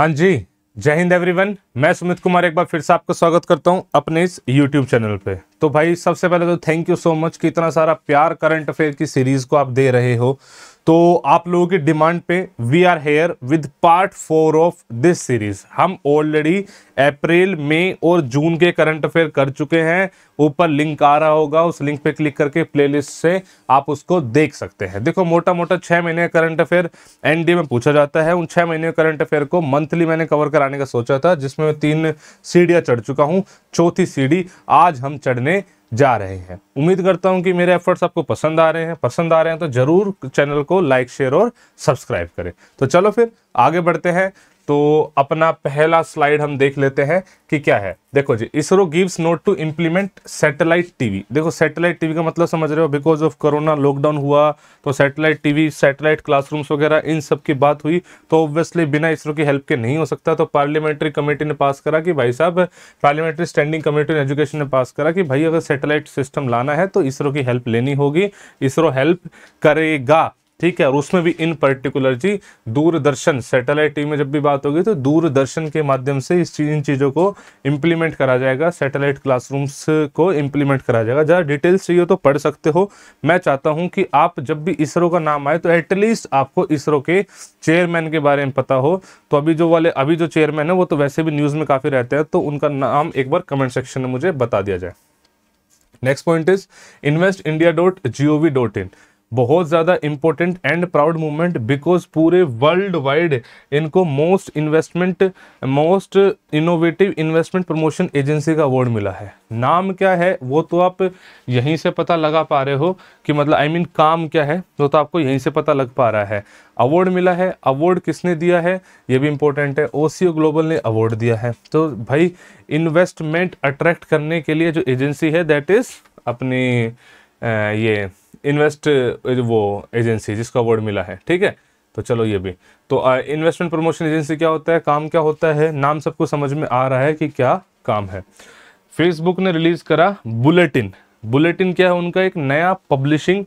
हाँ जी जय हिंद एवरीवन मैं सुमित कुमार एक बार फिर से आपका स्वागत करता हूं अपने इस यूट्यूब चैनल पे तो भाई सबसे पहले तो थैंक यू सो मच कि इतना सारा प्यार करंट अफेयर की सीरीज़ को आप दे रहे हो तो आप लोगों की डिमांड पे we are here with part four of this series हम ऑलरेडी अप्रैल मई और जून के करंट अफेयर कर चुके हैं ऊपर लिंक आ रहा होगा उस लिंक पे क्लिक करके प्लेलिस्ट से आप उसको देख सकते हैं देखो मोटा मोटा छः महीने का करंट अफेयर एनडीए में पूछा जाता है उन छः महीने करंट अफेयर को मंथली मैंने कवर कराने का सोचा था जिसमें मैं तीन सीढ़ियाँ चढ़ चुका हूँ चौथी सीढ़ी आज हम चढ़ने जा रहे हैं उम्मीद करता हूं कि मेरे एफर्ट्स आपको पसंद आ रहे हैं पसंद आ रहे हैं तो ज़रूर चैनल को लाइक शेयर और सब्सक्राइब करें तो चलो फिर आगे बढ़ते हैं तो अपना पहला स्लाइड हम देख लेते हैं कि क्या है देखो जी ISRO gives note to implement satellite TV देखो सैटेलाइट टीवी का मतलब समझ रहे हो बिकॉज ऑफ कोरोना लॉकडाउन हुआ तो सैटेलाइट टीवी सैटेलाइट क्लासरूम्स वगैरह इन सब की बात हुई तो ऑब्वियसली बिना इसरो की हेल्प के नहीं हो सकता तो पार्लियामेंट्री कमेटी ने पास करा कि भाई साहब पार्लियामेंट्री स्टैंडिंग कमेटी ने एजुकेशन ने पास करा कि भाई अगर सेटेलाइट सिस्टम लाना है तो इसरो की हेल्प लेनी होगी इसरो हेल्प करेगा ठीक है और उसमें भी इन पर्टिकुलर जी दूरदर्शन सैटेलाइट टीवी में जब भी बात होगी तो दूरदर्शन के माध्यम से इस चीज इन चीज़ों को इम्प्लीमेंट करा जाएगा सैटेलाइट क्लासरूम्स को इम्प्लीमेंट करा जाएगा ज़रा डिटेल्स चाहिए तो पढ़ सकते हो मैं चाहता हूं कि आप जब भी इसरो का नाम आए तो एटलीस्ट आपको इसरो के चेयरमैन के बारे में पता हो तो अभी जो वाले अभी जो चेयरमैन है वो तो वैसे भी न्यूज़ में काफ़ी रहते हैं तो उनका नाम एक बार कमेंट सेक्शन में मुझे बता दिया जाए next point is invest India dot G O V dot in बहुत ज़्यादा important and proud movement because पूरे वर्ल्ड वाइड इनको most investment most innovative investment promotion agency का अवार्ड मिला है नाम क्या है वो तो आप यहीं से पता लगा पा रहे हो कि मतलब आई I मीन mean, काम क्या है तो, तो आपको यहीं से पता लग पा रहा है अवार्ड मिला है अवार्ड किसने दिया है ये भी इम्पोर्टेंट है ओ ग्लोबल ने अवार्ड दिया है तो भाई इन्वेस्टमेंट अट्रैक्ट करने के लिए जो एजेंसी है दैट इज़ अपनी ये इन्वेस्ट वो एजेंसी जिसका अवार्ड मिला है ठीक है तो चलो ये भी तो इन्वेस्टमेंट प्रमोशन एजेंसी क्या होता है काम क्या होता है नाम सबको समझ में आ रहा है कि क्या काम है फेसबुक ने रिलीज करा बुलेटिन बुलेटिन क्या है उनका एक नया पब्लिशिंग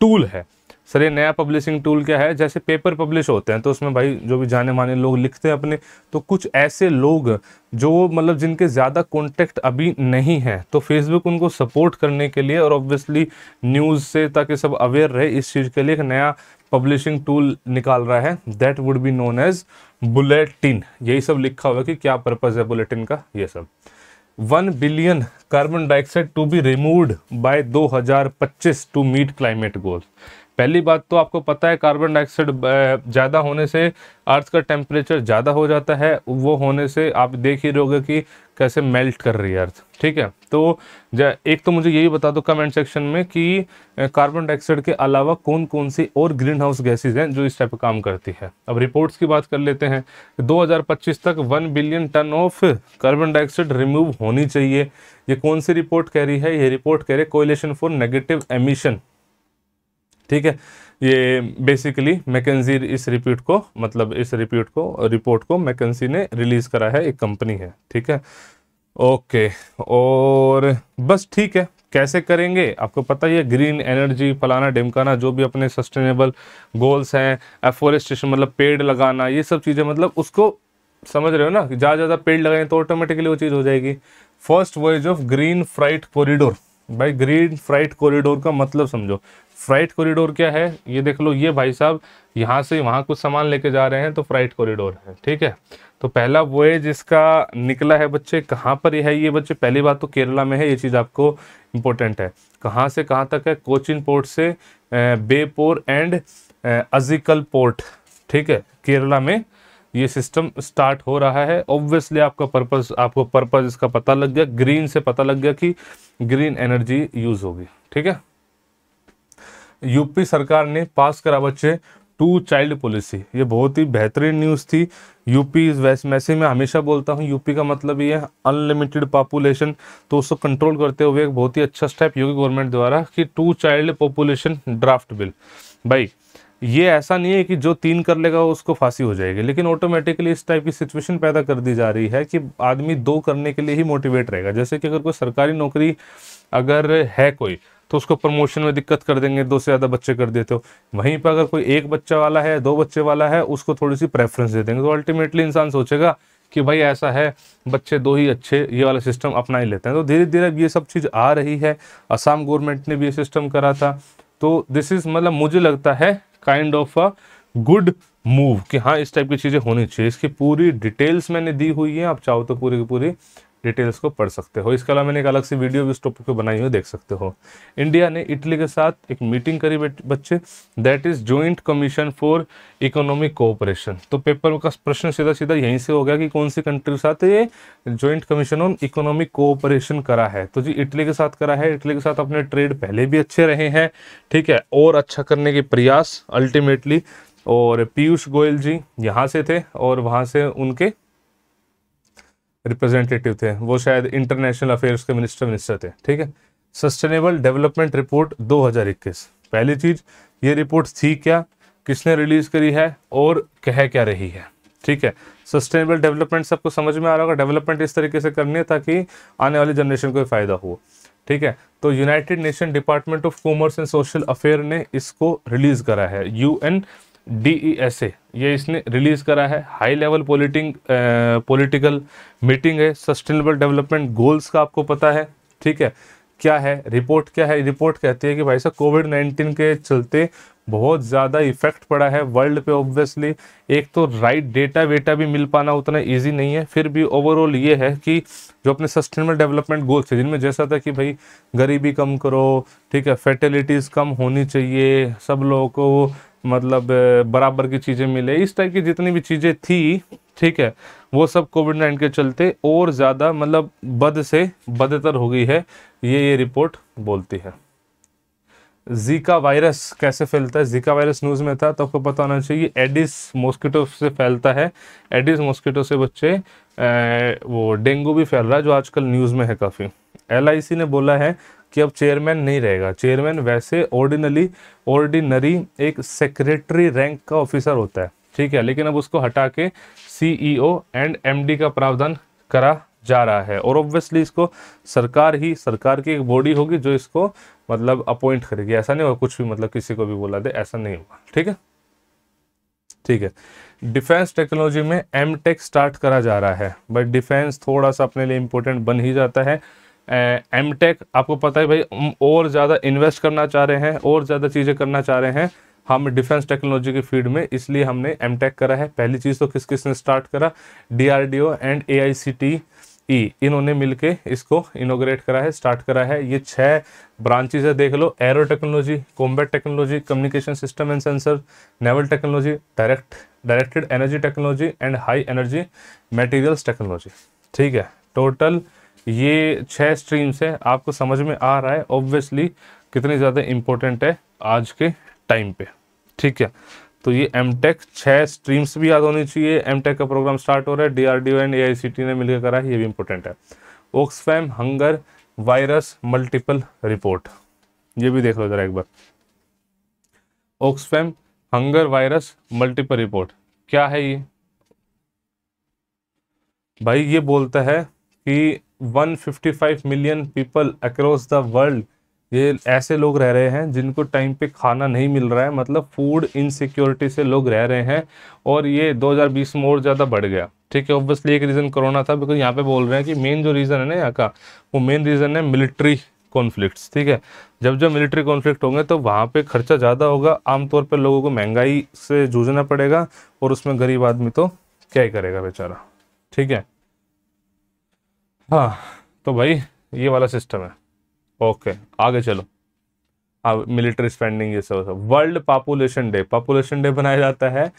टूल है सर ये नया पब्लिशिंग टूल क्या है जैसे पेपर पब्लिश होते हैं तो उसमें भाई जो भी जाने माने लोग लिखते हैं अपने तो कुछ ऐसे लोग जो मतलब जिनके ज़्यादा कॉन्टेक्ट अभी नहीं है तो फेसबुक उनको सपोर्ट करने के लिए और ऑब्वियसली न्यूज़ से ताकि सब अवेयर रहे इस चीज़ के लिए एक नया पब्लिशिंग टूल निकाल रहा है that would be known as bulletin यही सब लिखा हुआ है कि क्या पर्पज़ है बुलेटिन का ये सब one billion carbon dioxide to be removed by 2025 to meet climate goals पहली बात तो आपको पता है कार्बन डाइऑक्साइड ज़्यादा होने से अर्थ का टेम्परेचर ज़्यादा हो जाता है वो होने से आप देख ही रहोगे कि कैसे मेल्ट कर रही है अर्थ ठीक है तो एक तो मुझे यही बता दो कमेंट सेक्शन में कि कार्बन डाइऑक्साइड के अलावा कौन कौन सी और ग्रीन हाउस गैसेज हैं जो इस टाइप काम करती है अब रिपोर्ट्स की बात कर लेते हैं 2025 तक 1 billion ton of carbon dioxide remove होनी चाहिए ये कौन सी रिपोर्ट कह रही है ये रिपोर्ट कह रही है कोयलेशन फॉर नेगेटिव एमिशन ठीक है ये बेसिकली मैकेजी इस रिपीट को मतलब इस रिपीट को रिपोर्ट को मैकेजी ने रिलीज़ करा है एक कंपनी है ठीक है ओके और बस ठीक है कैसे करेंगे आपको पता ही है ग्रीन एनर्जी फलाना डिमकाना जो भी अपने सस्टेनेबल गोल्स हैं एफोरेस्टेशन मतलब पेड़ लगाना ये सब चीज़ें मतलब उसको समझ रहे हो ना ज़्यादा ज़्यादा पेड़ लगाएं तो ऑटोमेटिकली वो चीज़ हो जाएगी first voice of green freight corridor भाई ग्रीन फ्राइट कॉरिडोर का मतलब समझो फ्राइट कॉरिडोर क्या है ये देख लो ये भाई साहब यहाँ से वहाँ कुछ सामान लेके जा रहे हैं तो फ्राइट कॉरिडोर है ठीक है तो पहला है जिसका निकला है बच्चे कहाँ पर है ये बच्चे पहली बात तो केरला में है ये चीज़ आपको इम्पोर्टेंट है कहाँ से कहाँ तक है कोचिन पोर्ट से बेपोर एंड अजिकल पोर्ट ठीक है केरला में ये सिस्टम स्टार्ट हो रहा है ऑब्वियसली आपका पर्पस आपको पर्पस इसका पता लग गया ग्रीन से पता लग गया कि ग्रीन एनर्जी यूज़ होगी ठीक है यूपी सरकार ने पास करा बच्चे टू चाइल्ड पॉलिसी ये बहुत ही बेहतरीन न्यूज़ थी यूपी वैसे वैसे मैं हमेशा बोलता हूँ यूपी का मतलब ये है अनलिमिटेड पॉपुलेशन तो उसको कंट्रोल करते हुए एक बहुत ही अच्छा स्टेप योगी गवर्नमेंट द्वारा कि two child population draft bill भाई ये ऐसा नहीं है कि जो तीन कर लेगा उसको फांसी हो जाएगी लेकिन ऑटोमेटिकली इस टाइप की सिचुएशन पैदा कर दी जा रही है कि आदमी दो करने के लिए ही मोटिवेट रहेगा जैसे कि अगर कोई सरकारी नौकरी अगर है कोई तो उसको प्रमोशन में दिक्कत कर देंगे दो से ज़्यादा बच्चे कर देते हो वहीं पर अगर कोई एक बच्चा वाला है दो बच्चे वाला है उसको थोड़ी सी प्रेफरेंस दे देंगे तो अल्टीमेटली इंसान सोचेगा कि भाई ऐसा है बच्चे दो ही अच्छे ये वाला सिस्टम अपना ही लेते हैं तो धीरे धीरे ये सब चीज़ आ रही है असम गवर्नमेंट ने भी ये सिस्टम करा था तो दिस इज़ मतलब मुझे लगता है kind of a good move कि हाँ इस टाइप की चीज़ें होनी चाहिए इसकी पूरी डिटेल्स मैंने दी हुई है आप चाहो तो पूरी की पूरी डिटेल्स को पढ़ सकते हो इसके अलावा मैंने एक अलग से वीडियो भी इस टॉपिक पर बनाई हुई देख सकते हो इंडिया ने इटली के साथ एक मीटिंग करी बच्चे that is joint commission for economic cooperation तो पेपर का प्रश्न सीधा सीधा यहीं से हो गया कि कौन सी कंट्री के साथ ये joint commission on economic cooperation करा है तो जी इटली के साथ करा है इटली के साथ अपने ट्रेड पहले भी अच्छे रहे हैं ठीक है और अच्छा करने के प्रयास अल्टीमेटली और पीयूष गोयल जी यहाँ से थे और वहाँ से उनके रिप्रेजेंटेटिव थे वो शायद इंटरनेशनल अफेयर्स के मिनिस्टर मिनिस्टर थे ठीक है सस्टेनेबल डेवलपमेंट रिपोर्ट 2021 पहली चीज ये रिपोर्ट थी क्या किसने रिलीज करी है और कह क्या रही है ठीक है सस्टेनेबल डेवलपमेंट सबको समझ में आ रहा होगा डेवलपमेंट इस तरीके से करनी है ताकि आने वाली जनरेशन को फायदा हो ठीक है तो United Nation department of commerce and social affair ने इसको रिलीज करा है यू एन डी e ये इसने रिलीज़ करा है हाई लेवल पोलिटिंग पॉलिटिकल मीटिंग है सस्टेनेबल डेवलपमेंट गोल्स का आपको पता है ठीक है क्या है रिपोर्ट क्या है रिपोर्ट कहती है कि भाई साहब कोविड 19 के चलते बहुत ज़्यादा इफेक्ट पड़ा है वर्ल्ड पे ऑब्वियसली एक तो राइट डेटा वेटा भी मिल पाना उतना इजी नहीं है फिर भी ओवरऑल ये है कि जो अपने सस्टेनेबल डेवलपमेंट गोल्स थे जिनमें जैसा था कि भाई गरीबी कम करो ठीक है फैटिलिटीज़ कम होनी चाहिए सब लोगों को मतलब बराबर की चीज़ें मिले इस टाइप की जितनी भी चीज़ें थी ठीक है वो सब कोविड नाइन के चलते और ज़्यादा मतलब बद से बदतर हो गई है ये ये रिपोर्ट बोलती है जीका वायरस कैसे फैलता है जीका वायरस न्यूज़ में था तो आपको पता होना चाहिए एडिस मॉस्किटो से फैलता है एडिस मॉस्किटो से बच्चे वो डेंगू भी फैल रहा है जो आजकल न्यूज़ में है काफ़ी एलआईसी ने बोला है कि अब चेयरमैन नहीं रहेगा चेयरमैन वैसे ऑर्डिनली ऑर्डिनरी एक सेक्रेटरी रैंक का ऑफिसर होता है ठीक है लेकिन अब उसको हटा के सीईओ एंड एमडी का प्रावधान करा जा रहा है और ऑब्वियसली इसको सरकार ही सरकार की एक बॉडी होगी जो इसको मतलब अपॉइंट करेगी ऐसा नहीं होगा कुछ भी मतलब किसी को भी बोला दे ऐसा नहीं होगा ठीक है ठीक है डिफेंस टेक्नोलॉजी में एम टेक स्टार्ट करा जा रहा है बट डिफेंस थोड़ा सा अपने लिए इम्पोर्टेंट बन ही जाता है एम टेक आपको पता है भाई और ज़्यादा इन्वेस्ट करना चाह रहे हैं और ज़्यादा चीज़ें करना चाह रहे हैं हम डिफेंस टेक्नोलॉजी के फील्ड में इसलिए हमने एम टेक करा है पहली चीज़ तो किस किस ने स्टार्ट करा D R D O and A I C T E e. इन्होंने मिलके इसको इनोग्रेट करा है स्टार्ट करा है ये छह ब्रांचेज है देख लो aero technology combat technology communication system and sensor naval technology direct directed energy technology and high energy materials technology ठीक है टोटल ये छह स्ट्रीम्स है आपको समझ में आ रहा है ऑब्वियसली कितनी ज़्यादा इम्पोर्टेंट है आज के टाइम पे ठीक है तो ये एम टेक छः स्ट्रीम्स भी याद होनी चाहिए एम टेक का प्रोग्राम स्टार्ट हो रहा है D R D O and A I C T E मिलकर करा है ये भी इंपॉर्टेंट है Oxfam hunger virus multiple report ये भी देख लो जरा एक बार Oxfam hunger virus multiple report क्या है ये भाई ये बोलता है कि 155 million people across the world ये ऐसे लोग रह रहे हैं जिनको टाइम पे खाना नहीं मिल रहा है मतलब फूड इनसिक्योरिटी से लोग रह रहे हैं और ये 2020 में और ज़्यादा बढ़ गया ठीक है ऑब्वियसली एक रीज़न कोरोना था बिकॉज यहाँ पे बोल रहे हैं कि मेन जो रीज़न है ना यहाँ का वो मेन रीज़न है मिलिट्री कॉन्फ्लिक्ट्स ठीक है जब जब मिलिट्री कॉन्फ्लिक्ट होंगे तो वहाँ पे खर्चा ज़्यादा होगा आमतौर पर लोगों को महंगाई से जूझना पड़ेगा और उसमें गरीब आदमी तो क्या ही करेगा बेचारा ठीक है हाँ तो भाई ये वाला सिस्टम है ओके आगे चलो अब मिलिट्री स्पेंडिंग ये सब world population day population day बनाया जाता है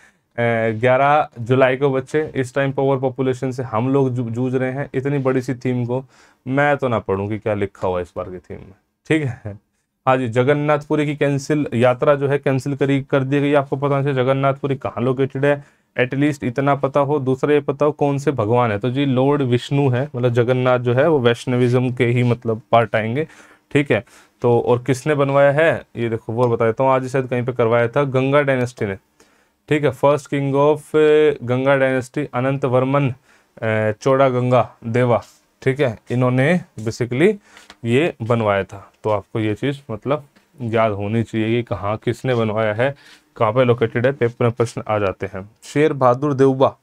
ग्यारह जुलाई को बच्चे इस टाइम पर ओवर पॉपुलेशन से हम लोग जूझ रहे हैं इतनी बड़ी सी थीम को मैं तो ना पढ़ूँ कि क्या लिखा हुआ है इस बार की थीम में ठीक है हाँ जी जगन्नाथपुरी की कैंसिल यात्रा जो है कैंसिल करी कर दी गई आपको पता नहीं जगन्नाथपुरी कहाँ लोकेटेड है एटलीस्ट इतना पता हो दूसरा ये पता हो कौन से भगवान है तो जी लॉर्ड विष्णु है मतलब जगन्नाथ जो है वो वैष्णविज्म के ही मतलब पार्ट आएंगे ठीक है तो और किसने बनवाया है ये देखो वो बता देता हूँ आज शायद कहीं पे करवाया था गंगा डायनेस्टी ने ठीक है first king of Ganga dynasty Anant Varman Choda Ganga देवा ठीक है इन्होंने बेसिकली ये बनवाया था तो आपको ये चीज़ मतलब याद होनी चाहिए कि कहाँ किसने बनवाया है कहाँ पे लोकेटेड है पेपर में प्रश्न आ जाते हैं शेर बहादुर देवबा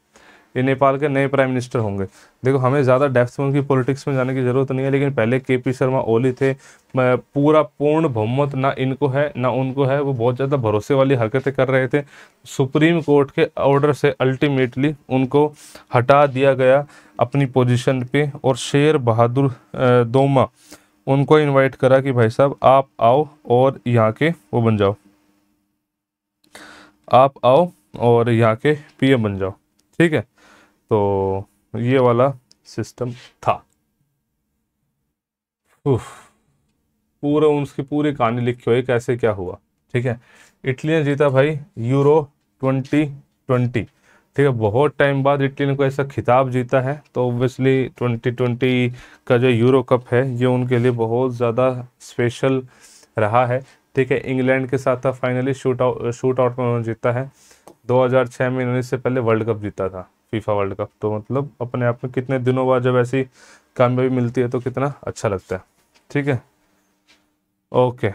ये नेपाल के नए प्राइम मिनिस्टर होंगे देखो हमें ज़्यादा डेप्थ में उनकी पॉलिटिक्स में जाने की ज़रूरत नहीं है लेकिन पहले के पी शर्मा ओली थे पूरा पूर्ण बहुमत ना इनको है ना उनको है वो बहुत ज़्यादा भरोसे वाली हरकतें कर रहे थे सुप्रीम कोर्ट के ऑर्डर से अल्टीमेटली उनको हटा दिया गया अपनी पोजिशन पे और शेर बहादुर दोमा उनको इन्वाइट करा कि भाई साहब आप आओ और यहाँ के वो बन जाओ आप आओ और यहाँ के पीएम बन जाओ ठीक है तो ये वाला सिस्टम था पूरा उसकी पूरी कहानी लिखी हुई कैसे क्या हुआ ठीक है इटली ने जीता भाई यूरो ट्वेंटी ट्वेंटी ठीक है बहुत टाइम बाद इटली ने कोई ऐसा खिताब जीता है तो ओबियसली ट्वेंटी ट्वेंटी का जो यूरो कप है ये उनके लिए बहुत ज़्यादा स्पेशल रहा है ठीक है इंग्लैंड के साथ था finally shoot out shoot out में उन्होंने जीता है 2006 में इन्होंने इससे पहले वर्ल्ड कप जीता था फीफा वर्ल्ड कप तो मतलब अपने आप में कितने दिनों बाद जब ऐसी कामयाबी मिलती है तो कितना अच्छा लगता है ठीक है ओके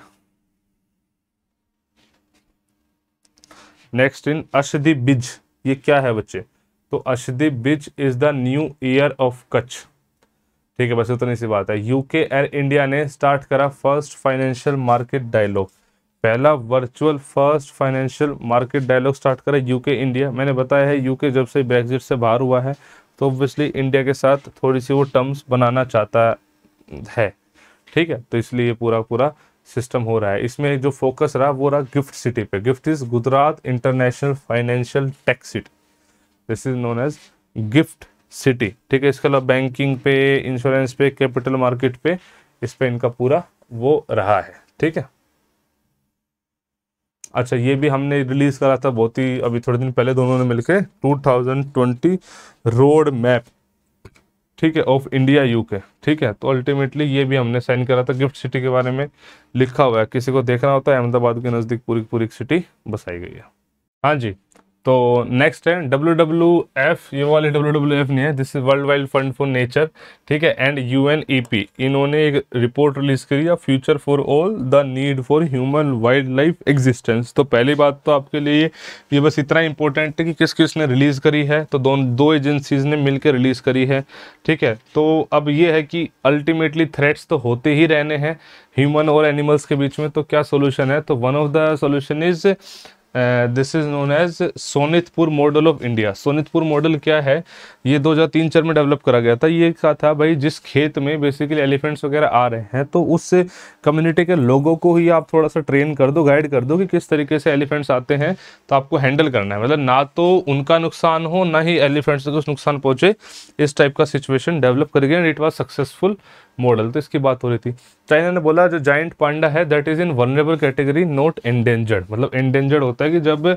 नेक्स्ट इन अशदी बिज ये क्या है बच्चे तो Ashadhi Beej is the new year of Kutch ठीक है बस उतनी सी बात है यूके एयर इंडिया ने स्टार्ट करा फर्स्ट फाइनेंशियल मार्केट डायलॉग पहला virtual first financial market dialogue start करा यूके इंडिया मैंने बताया है यूके जब से ब्रेग्जिट से बाहर हुआ है तो ऑब्वियसली इंडिया के साथ थोड़ी सी वो टर्म्स बनाना चाहता है ठीक है तो इसलिए पूरा पूरा सिस्टम हो रहा है इसमें जो फोकस रहा वो रहा गिफ्ट सिटी पे gift is Gujarat international financial tax city this is known as gift city ठीक है इसके अलावा बैंकिंग पे इंश्योरेंस पे कैपिटल मार्केट पे इस पे इनका पूरा वो रहा है ठीक है अच्छा ये भी हमने रिलीज़ करा था बहुत ही अभी थोड़े दिन पहले दोनों ने मिलके 2020 रोड मैप ठीक है ऑफ इंडिया यूके ठीक है तो अल्टीमेटली ये भी हमने साइन करा था गिफ्ट सिटी के बारे में लिखा हुआ है किसी को देखना होता है अहमदाबाद के नज़दीक पूरी पूरी सिटी बसाई गई है हाँ जी तो नेक्स्ट है डब्ल्यू डब्ल्यू एफ ये वाले डब्ल्यू डब्ल्यू एफ नहीं है this is world wild fund for nature ठीक है and U N E P इन्होंने एक रिपोर्ट रिलीज करी है future for all the need for human wildlife existence तो पहली बात तो आपके लिए ये बस इतना इंपॉर्टेंट है कि किस किस ने रिलीज़ करी है तो दोनों दो एजेंसीज ने मिलकर रिलीज़ करी है ठीक है तो अब ये है कि अल्टीमेटली थ्रेट्स तो होते ही रहने हैं ह्यूमन और एनिमल्स के बीच में तो क्या सोल्यूशन है तो one of the solution is this is known as Sonitpur model of India Sonitpur model क्या है ये 2003 चार में डेवलप करा गया था ये क्या था भाई जिस खेत में बेसिकली एलिफेंट्स वगैरह आ रहे हैं तो उस कम्युनिटी के लोगों को ही आप थोड़ा सा ट्रेन कर दो गाइड कर दो कि किस तरीके से एलिफेंट्स आते हैं तो आपको हैंडल करना है मतलब ना तो उनका नुकसान हो ना ही एलिफेंट्स को नुकसान पहुँचे इस टाइप का सिचुएशन डेवलप कर गया and it was successful model तो इसकी बात हो रही थी चाइना ने बोला जो जाइंट पांडा है that is in vulnerable category not endangered मतलब एंडेंजर्ड होता है कि जब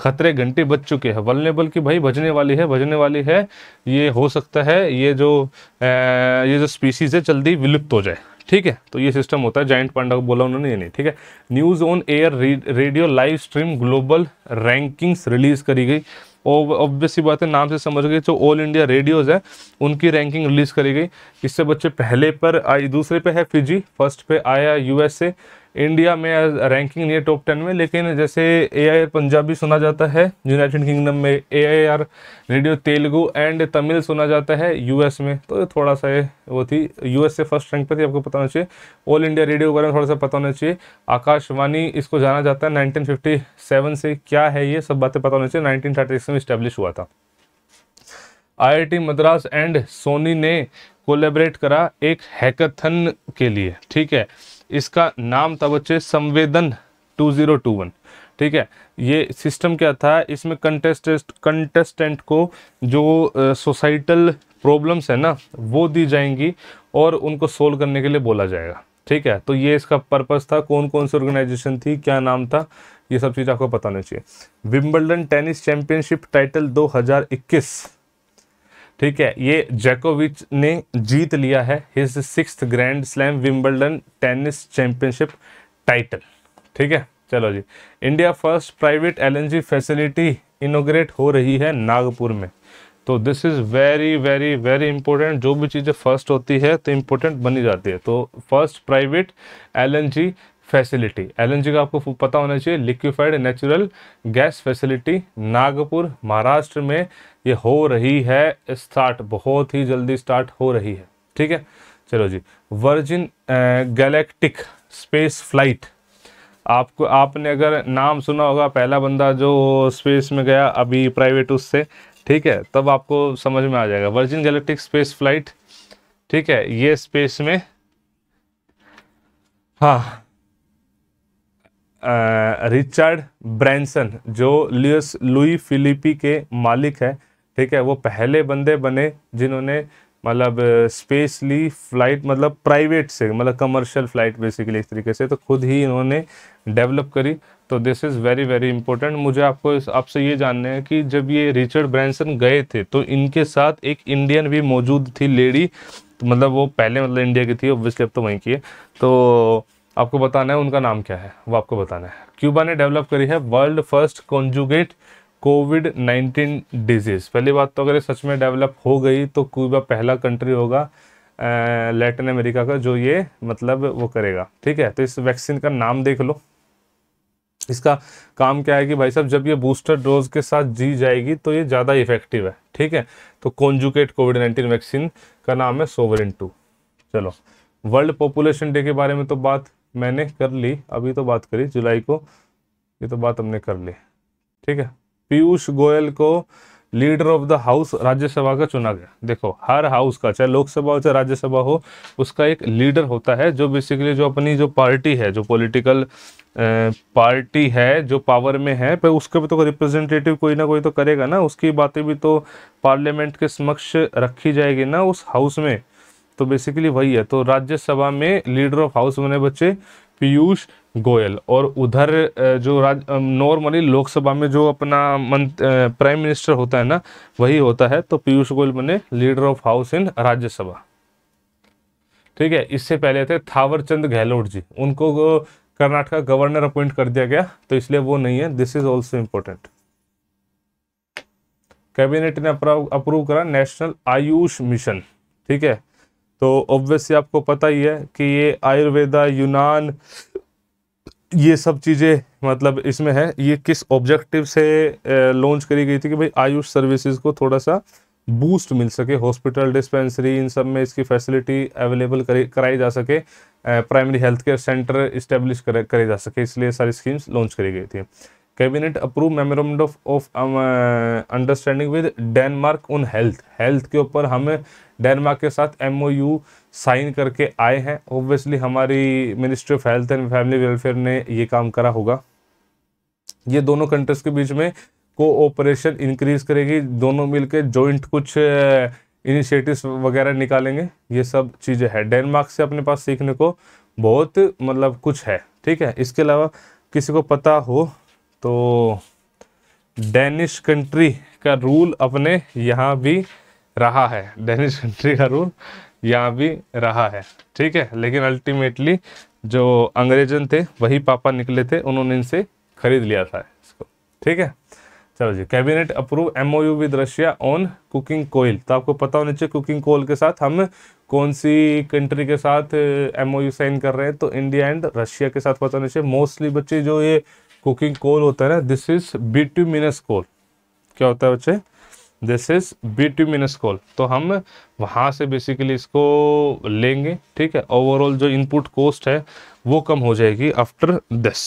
खतरे घंटे बज चुके हैं वनरेबल की भाई बजने वाली है बजने वाली है ये हो सकता है ये जो आ, ये जो स्पीसीज़ है जल्दी विलुप्त हो जाए ठीक है तो ये सिस्टम होता है जाइंट पांडा को बोला उन्होंने ये नहीं ठीक है news on air radio live stream global rankings release करी गई ऑब्वियसली बात है नाम से समझ गए जो ऑल इंडिया रेडियोज़ है उनकी रैंकिंग रिलीज़ करी गई इससे बच्चे पहले पर आई दूसरे पे है फिजी फर्स्ट पे आया यूएसए इंडिया में रैंकिंग नहीं है टॉप टेन में लेकिन जैसे ए आई आर पंजाबी सुना जाता है यूनाइटेड किंगडम में A I R radio Telugu and Tamil सुना जाता है यूएस में तो थोड़ा सा वो थी यूएस से फर्स्ट रैंक पर थी आपको पता होना चाहिए ऑल इंडिया रेडियो के बारे में थोड़ा सा पता होना चाहिए आकाशवाणी इसको जाना जाता है नाइनटीन से क्या है ये सब बातें पता होना चाहिए नाइनटीन में इस्टेब्लिश हुआ था आई मद्रास एंड सोनी ने कोलेबरेट करा एक हैकथन के लिए ठीक है इसका नाम था बच्चे संवेदन 2021 ठीक है ये सिस्टम क्या था इसमें कंटेस्टेस्ट कंटेस्टेंट को जो सोसाइटल प्रॉब्लम्स है ना वो दी जाएंगी और उनको सोल्व करने के लिए बोला जाएगा ठीक है तो ये इसका पर्पज़ था कौन कौन सी ऑर्गेनाइजेशन थी क्या नाम था ये सब चीज़ आपको पता होना चाहिए विम्बलडन टेनिस चैंपियनशिप टाइटल 2021 ठीक है ये जैकोविच ने जीत लिया है his six grand slam Wimbledon tennis championship title ठीक है चलो जी India first private LNG facility inaugurate हो रही है नागपुर में तो this is very very very important जो भी चीज़ें फर्स्ट होती है तो इम्पोर्टेंट बनी जाती है तो first private LNG facility LNG का आपको पता होना चाहिए liquefied natural gas facility Nagpur Maharashtra में ये हो रही है स्टार्ट बहुत ही जल्दी स्टार्ट हो रही है ठीक है चलो जी वर्जिन गैलेक्टिक स्पेस फ्लाइट आपको आपने अगर नाम सुना होगा पहला बंदा जो स्पेस में गया अभी प्राइवेट उससे ठीक है तब आपको समझ में आ जाएगा वर्जिन गैलेक्टिक स्पेस फ्लाइट ठीक है ये स्पेस में हाँ रिचर्ड ब्रैंसन जो लुइस लुई फिलिपी के मालिक है ठीक है वो पहले बंदे बने जिन्होंने मतलब स्पेस ली फ्लाइट मतलब प्राइवेट से मतलब कमर्शियल फ्लाइट बेसिकली इस तरीके से तो खुद ही इन्होंने डेवलप करी तो this is very very important मुझे आपको आपसे ये जानना है कि जब ये रिचर्ड ब्रांसन गए थे तो इनके साथ एक इंडियन भी मौजूद थी लेडी तो मतलब वो पहले मतलब इंडिया की थी ऑब्वियसली अब तो वहीं की है तो आपको बताना है उनका नाम क्या है वो आपको बताना है क्यूबा ने डेवलप करी है world first conjugate covid 19 disease पहली बात तो अगर ये सच में डेवलप हो गई तो क्यूबा पहला कंट्री होगा लैटिन अमेरिका का जो ये मतलब वो करेगा ठीक है तो इस वैक्सीन का नाम देख लो इसका काम क्या है कि भाई साहब जब ये बूस्टर डोज के साथ जी जाएगी तो ये ज़्यादा इफेक्टिव है ठीक है तो कॉन्जुकेट कोविड नाइन्टीन वैक्सीन का नाम है सोवरिन टू चलो वर्ल्ड पॉपुलेशन डे के बारे में तो बात मैंने कर ली अभी तो बात करी जुलाई को ये तो बात हमने कर ली ठीक है पीयूष गोयल को leader of the house Rajya Sabha का चुना गया देखो हर हाउस का चाहे लोकसभा हो चाहे राज्यसभा हो उसका एक लीडर होता है जो बेसिकली जो अपनी जो पार्टी है जो पॉलिटिकल पार्टी है जो पावर में है पर उसके भी तो रिप्रेजेंटेटिव कोई ना कोई तो करेगा ना उसकी बातें भी तो पार्लियामेंट के समक्ष रखी जाएगी ना उस हाउस में तो बेसिकली वही है तो राज्यसभा में लीडर ऑफ हाउस बने बच्चे पीयूष गोयल और उधर जो राज नॉर्मली लोकसभा में जो अपना मंत प्राइम मिनिस्टर होता है ना वही होता है तो पीयूष गोयल बने leader of house in Rajya Sabha ठीक है इससे पहले थे थावरचंद गहलोत जी उनको कर्नाटक का गवर्नर अपॉइंट कर दिया गया तो इसलिए वो नहीं है this is also important cabinet ने अप्रूव करा नेशनल आयुष मिशन ठीक है तो ऑब्वियसली आपको पता ही है कि ये आयुर्वेदा यूनान ये सब चीज़ें मतलब इसमें है ये किस ऑब्जेक्टिव से लॉन्च करी गई थी कि भाई आयुष सर्विसेज को थोड़ा सा बूस्ट मिल सके हॉस्पिटल डिस्पेंसरी इन सब में इसकी फैसिलिटी अवेलेबल कराई जा सके primary health care centre establish करे, करे जा सके इसलिए सारी स्कीम्स लॉन्च करी गई थी cabinet approve memorandum of understanding with Denmark on health health के ऊपर हम डेनमार्क के साथ एमओयू साइन करके आए हैं ऑब्वियसली हमारी ministry of health and family welfare ने ये काम करा होगा ये दोनों कंट्रीज के बीच में कोऑपरेशन इंक्रीज करेगी दोनों मिलके जॉइंट कुछ इनिशिएटिव्स वगैरह निकालेंगे ये सब चीज़ें हैं डेनमार्क से अपने पास सीखने को बहुत मतलब कुछ है ठीक है इसके अलावा किसी को पता हो तो डेनिश कंट्री का रूल अपने यहाँ भी रहा है डेनिश कंट्री का रूल यहाँ भी रहा है ठीक है लेकिन अल्टीमेटली जो अंग्रेजन थे वही पापा निकले थे उन्होंने इनसे खरीद लिया था इसको ठीक है चलो जी cabinet approve MOU with Russia on cooking coal तो आपको पता होना चाहिए कुकिंग कोयल के साथ हम कौन सी कंट्री के साथ एमओयू साइन कर रहे हैं तो इंडिया एंड रशिया के साथ पता होना चाहिए मोस्टली बच्चे जो ये कुकिंग कोल होता है ना दिस इज बिट्यूमिनस कोल क्या होता है बच्चे दिस इज बिट्यूमिनस कोल तो हम वहाँ से बेसिकली इसको लेंगे ठीक है ओवरऑल जो इनपुट कॉस्ट है वो कम हो जाएगी आफ्टर दिस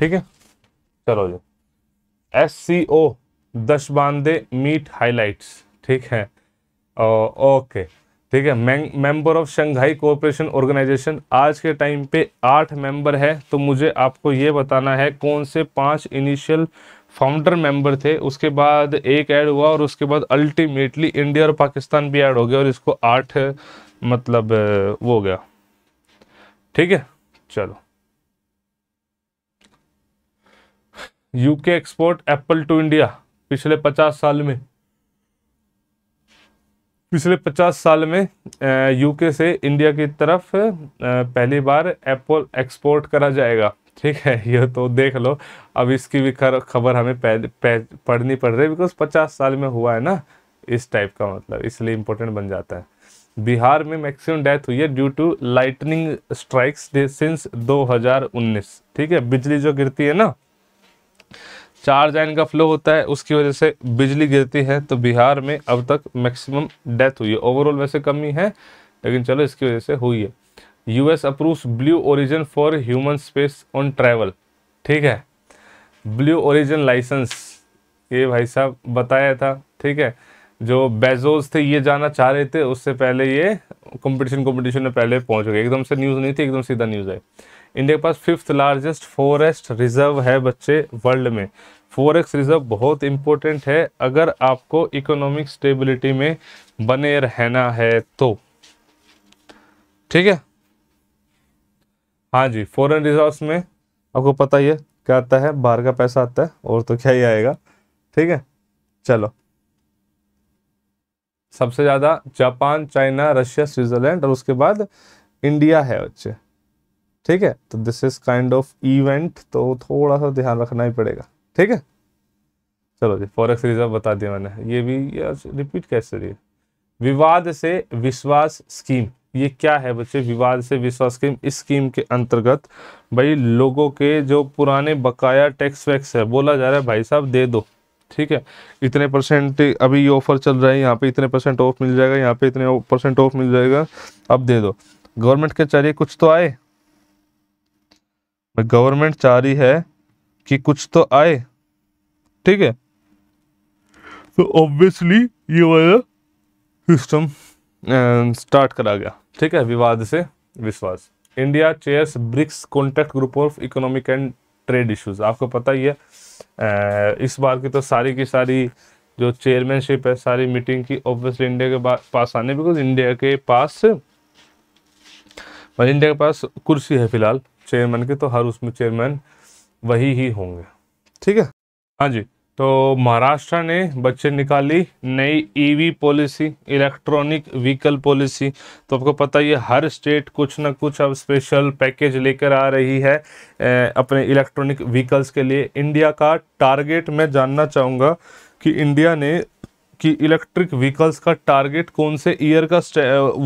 ठीक है चलो जी एस सी ओ बांधे मीट हाईलाइट्स ठीक है uh, ओके ठीक है member of Shanghai cooperation organisation आज के टाइम पे आठ मेंबर है तो मुझे आपको ये बताना है कौन से पांच इनिशियल फाउंडर मेंबर थे उसके बाद एक ऐड हुआ और उसके बाद अल्टीमेटली इंडिया और पाकिस्तान भी ऐड हो गया और इसको आठ मतलब वो हो गया ठीक है चलो UK export apple to India पिछले पचास साल में पिछले 50 साल में यूके से इंडिया की तरफ पहली बार एप्पल एक्सपोर्ट करा जाएगा ठीक है ये तो देख लो अब इसकी भी खबर हमें पढ़नी पड़ रही है बिकॉज पचास साल में हुआ है ना इस टाइप का मतलब इसलिए इम्पोर्टेंट बन जाता है बिहार में मैक्सिमम डेथ हुई है due to lightning strikes since 2019 ठीक है बिजली जो गिरती है ना चार्ज आयन का फ्लो होता है उसकी वजह से बिजली गिरती है तो बिहार में अब तक मैक्सिमम डेथ हुई है ओवरऑल वैसे कमी है लेकिन चलो इसकी वजह से हुई है US approve Blue Origin for human space on travel ठीक है ब्लू ओरिजिन लाइसेंस ये भाई साहब बताया था ठीक है जो बेजोज थे ये जाना चाह रहे थे उससे पहले ये कंपटीशन कंपटीशन में पहले पहुंच गए एकदम से न्यूज़ नहीं थी एकदम सीधा न्यूज़ है इंडिया के पास फिफ्थ लार्जेस्ट फॉरेस्ट रिजर्व है बच्चे वर्ल्ड में फॉरेक्स रिजर्व बहुत इंपॉर्टेंट है अगर आपको इकोनॉमिक स्टेबिलिटी में बने रहना है तो ठीक है हाँ जी फॉरेन रिजर्व में आपको पता ही है क्या आता है बाहर का पैसा आता है और तो क्या ही आएगा ठीक है चलो सबसे ज़्यादा जापान चाइना रशिया स्विट्ज़रलैंड और उसके बाद इंडिया है बच्चे ठीक है तो this is kind of event तो थोड़ा सा ध्यान रखना ही पड़ेगा ठीक है चलो जी फॉरेक्स रिजर्व बता दिया मैंने ये भी यार रिपीट कैसे रही विवाद से विश्वास स्कीम ये क्या है बच्चे विवाद से विश्वास स्कीम इस स्कीम के अंतर्गत भाई लोगों के जो पुराने बकाया टैक्स वैक्स है बोला जा रहा है भाई साहब दे दो ठीक है इतने परसेंट अभी ये ऑफर चल रहा है यहाँ पे इतने परसेंट ऑफ मिल जाएगा यहाँ पे इतने परसेंट ऑफ मिल जाएगा अब दे दो गवर्नमेंट के चाहिए कुछ तो आए भाई गवर्नमेंट चाह रही है कि कुछ तो आए ठीक है तो ऑब्वियसली ये वाला सिस्टम स्टार्ट करा गया ठीक है Vivad se Vishwas India chairs BRICS contact group of economic and trade issues आपको पता ही है इस बार की तो सारी की सारी जो चेयरमैनशिप है सारी मीटिंग की ऑब्वियसली इंडिया के पास आने बिकॉज इंडिया के पास इंडिया के पास कुर्सी है फिलहाल चेयरमैन के तो हर उसमें चेयरमैन वही ही होंगे ठीक है हाँ जी तो महाराष्ट्र ने बच्चे निकाली नई EV policy electronic vehicle policy तो आपको पता ही है हर स्टेट कुछ ना कुछ अब स्पेशल पैकेज लेकर आ रही है ए, अपने इलेक्ट्रॉनिक व्हीकल्स के लिए इंडिया का टारगेट मैं जानना चाहूँगा कि इंडिया ने कि इलेक्ट्रिक व्हीकल्स का टारगेट कौन से ईयर का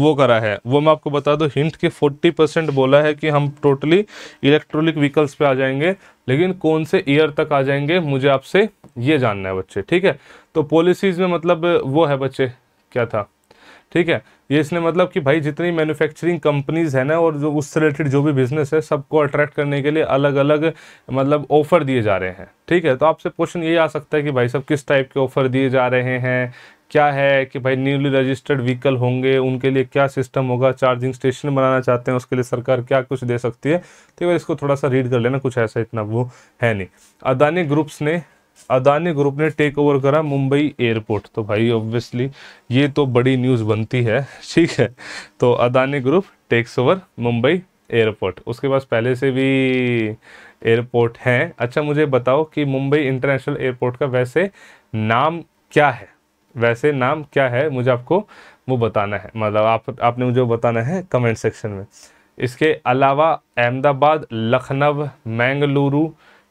वो करा है वो मैं आपको बता दूं हिंट के 40 परसेंट बोला है कि हम टोटली इलेक्ट्रॉनिक व्हीकल्स पे आ जाएंगे लेकिन कौन से ईयर तक आ जाएंगे मुझे आपसे ये जानना है बच्चे ठीक है तो पॉलिसीज़ में मतलब वो है बच्चे क्या था ठीक है ये इसने मतलब कि भाई जितनी मैन्युफैक्चरिंग कंपनीज है ना और जो उससे रिलेटेड जो भी बिजनेस है सबको अट्रैक्ट करने के लिए अलग अलग मतलब ऑफर दिए जा रहे हैं ठीक है तो आपसे क्वेश्चन ये आ सकता है कि भाई सब किस टाइप के ऑफर दिए जा रहे हैं क्या है कि भाई न्यूली रजिस्टर्ड व्हीकल होंगे उनके लिए क्या सिस्टम होगा चार्जिंग स्टेशन बनाना चाहते हैं उसके लिए सरकार क्या कुछ दे सकती है तो इसको थोड़ा सा रीड कर लेना कुछ ऐसा इतना वो है नहीं अदानी ग्रुप्स ने अदानी ग्रुप ने टेक ओवर करा मुंबई एयरपोर्ट तो भाई ऑब्वियसली ये तो बड़ी न्यूज़ बनती है ठीक है तो Adani group takes over Mumbai airport उसके पास पहले से भी एयरपोर्ट हैं अच्छा मुझे बताओ कि मुंबई इंटरनेशनल एयरपोर्ट का वैसे नाम क्या है वैसे नाम क्या है मुझे आपको वो बताना है मतलब आप आपने मुझे बताना है कमेंट सेक्शन में इसके अलावा अहमदाबाद लखनऊ मैंगलुरु